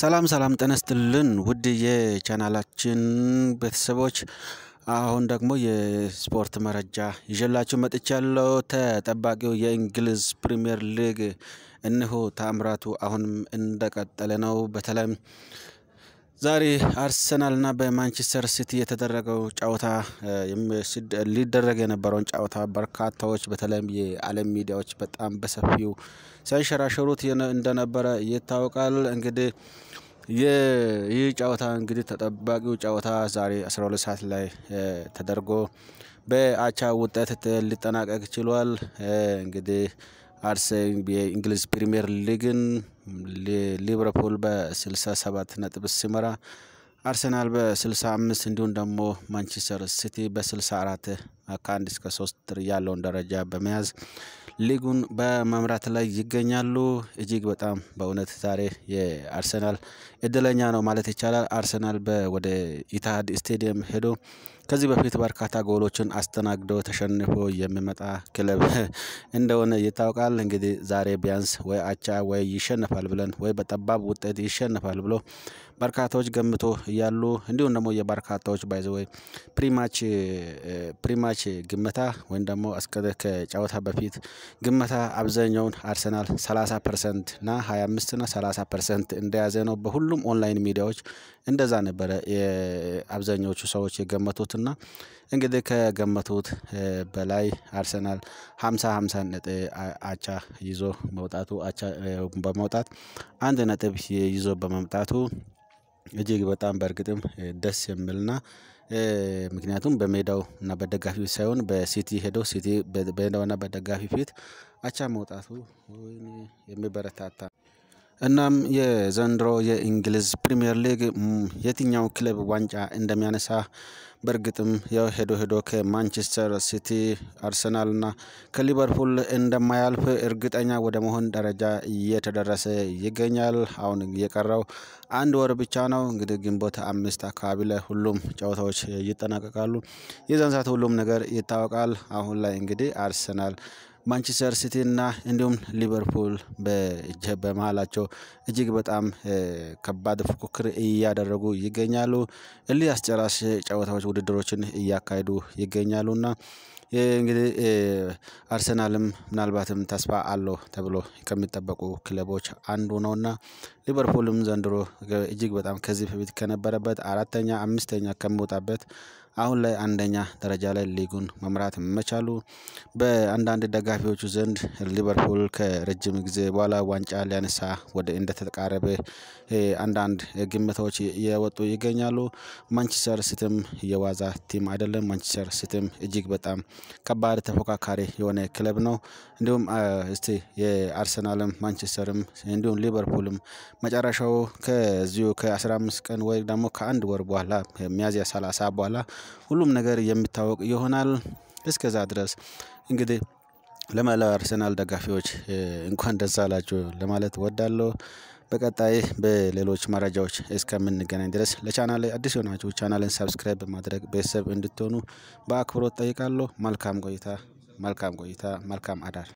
ሰላም ሰላም ጠነስትልን ውድ የቻናላችን ቤተሰቦች፣ አሁን ደግሞ የስፖርት መረጃ ይዤላችሁ መጥቻለሁ። ተጠባቂው የእንግሊዝ ፕሪምየር ሊግ እነሆ ታምራቱ አሁንም እንደቀጠለ ነው። በተለይም ዛሬ አርሰናልና በማንቸስተር ሲቲ የተደረገው ጨዋታ ሊደረግ የነበረውን ጨዋታ በርካታዎች በተለይም የዓለም ሚዲያዎች በጣም በሰፊው ሲያንሸራሸሩት እንደነበረ ይታወቃል። እንግዲህ ይህ ጨዋታ እንግዲህ ተጠባቂው ጨዋታ ዛሬ 12 ሰዓት ላይ ተደርጎ በአቻ ውጤት ሊጠናቀቅ ችሏል። እንግዲህ አርሴን የእንግሊዝ ፕሪምየር ሊግን ሊቨርፑል በ67 ነጥብ ሲመራ አርሰናል በ65 እንዲሁም ደግሞ ማንቸስተር ሲቲ በ64 ከአንድ እስከ ሶስት ያለውን ደረጃ በመያዝ ሊጉን በመምራት ላይ ይገኛሉ። እጅግ በጣም በእውነት ዛሬ የአርሰናል እድለኛ ነው ማለት ይቻላል። አርሰናል ወደ ኢትሃድ ስቴዲየም ሄዶ ከዚህ በፊት በርካታ ጎሎችን አስተናግዶ ተሸንፎ የሚመጣ ክለብ እንደሆነ ይታወቃል። እንግዲህ ዛሬ ቢያንስ ወይ አቻ ወይ ይሸነፋል ብለን ወይ በጠባብ ውጤት ይሸነፋል ብሎ በርካታዎች ገምቶ እያሉ እንዲሁም ደግሞ የበርካታዎች ባይዘ ወይ ፕሪማች ፕሪማች ግመታ ወይም ደግሞ ከጨዋታ በፊት ግመታ አብዛኛውን አርሰናል 30 ፐርሰንት ና 25 ና 30 ፐርሰንት እንደያዘ ነው። በሁሉም ኦንላይን ሚዲያዎች እንደዛ ነበረ አብዛኛዎቹ ሰዎች የገመቱት ያሉትና እንግዲህ ከገመቱት በላይ አርሰናል ሃምሳ ሃምሳ ነጥብ አቻ ይዞ መውጣቱ አቻ በመውጣት አንድ ነጥብ ይዞ በመምጣቱ እጅግ በጣም በእርግጥም ደስ የሚልና ምክንያቱም በሜዳው እና በደጋፊ ሳይሆን በሲቲ ሄደው ሲቲ በሜዳውና በደጋፊ ፊት አቻ መውጣቱ የሚበረታታ እናም የዘንድሮ የእንግሊዝ ፕሪምየር ሊግ የትኛው ክለብ ዋንጫ እንደሚያነሳ በእርግጥም ያው ሄዶ ሄዶ ከማንቸስተር ሲቲ፣ አርሰናልና ከሊቨርፑል እንደማያልፍ እርግጠኛ ወደ መሆን ደረጃ እየተደረሰ ይገኛል። አሁን የቀረው አንድ ወር ብቻ ነው። እንግዲህ ግንቦት አምስት አካባቢ ላይ ሁሉም ጨዋታዎች ይጠናቀቃሉ። የዛን ሰዓት ሁሉም ነገር ይታወቃል። አሁን ላይ እንግዲህ አርሰናል ማንቸስተር ሲቲ እና እንዲሁም ሊቨርፑል በመሀላቸው እጅግ በጣም ከባድ ፉክክር እያደረጉ ይገኛሉ። እልህ አስጨራሽ ጨዋታዎች ውድድሮችን እያካሄዱ ይገኛሉና እንግዲህ አርሰናልም ምናልባትም ተስፋ አለው ተብሎ ከሚጠበቁ ክለቦች አንዱ ነውና ሊቨርፑልም ዘንድሮ እጅግ በጣም ከዚህ በፊት ከነበረበት አራተኛ አምስተኛ ከሚወጣበት አሁን ላይ አንደኛ ደረጃ ላይ ሊጉን መምራት መቻሉ በአንዳንድ ደጋፊዎቹ ዘንድ ሊቨርፑል ከረጅም ጊዜ በኋላ ዋንጫ ሊያነሳ ወደ እንደተቃረበ አንዳንድ ግምቶች እየወጡ ይገኛሉ። ማንቸስተር ሲቲም የዋዛ ቲም አይደለም። ማንቸስተር ሲቲም እጅግ በጣም ከባድ ተፎካካሪ የሆነ ክለብ ነው። እንዲሁም እስቲ የአርሰናልም ማንቸስተርም እንዲሁም ሊቨርፑልም መጨረሻው ከዚሁ ከ15 ቀን ወይ ደግሞ ከአንድ ወር በኋላ ሚያዝያ 30 በኋላ ሁሉም ነገር የሚታወቅ ይሆናል። እስከዛ ድረስ እንግዲህ ለመላው አርሰናል ደጋፊዎች እንኳን ደስ አላችሁ ለማለት ወዳለሁ በቀጣይ በሌሎች መረጃዎች እስከምንገናኝ ድረስ ለቻናል አዲስ የሆናችሁ ቻናልን ሰብስክራይብ በማድረግ ቤተሰብ እንድትሆኑ በአክብሮት ጠይቃለሁ። መልካም ቆይታ፣ መልካም ቆይታ፣ መልካም አዳር።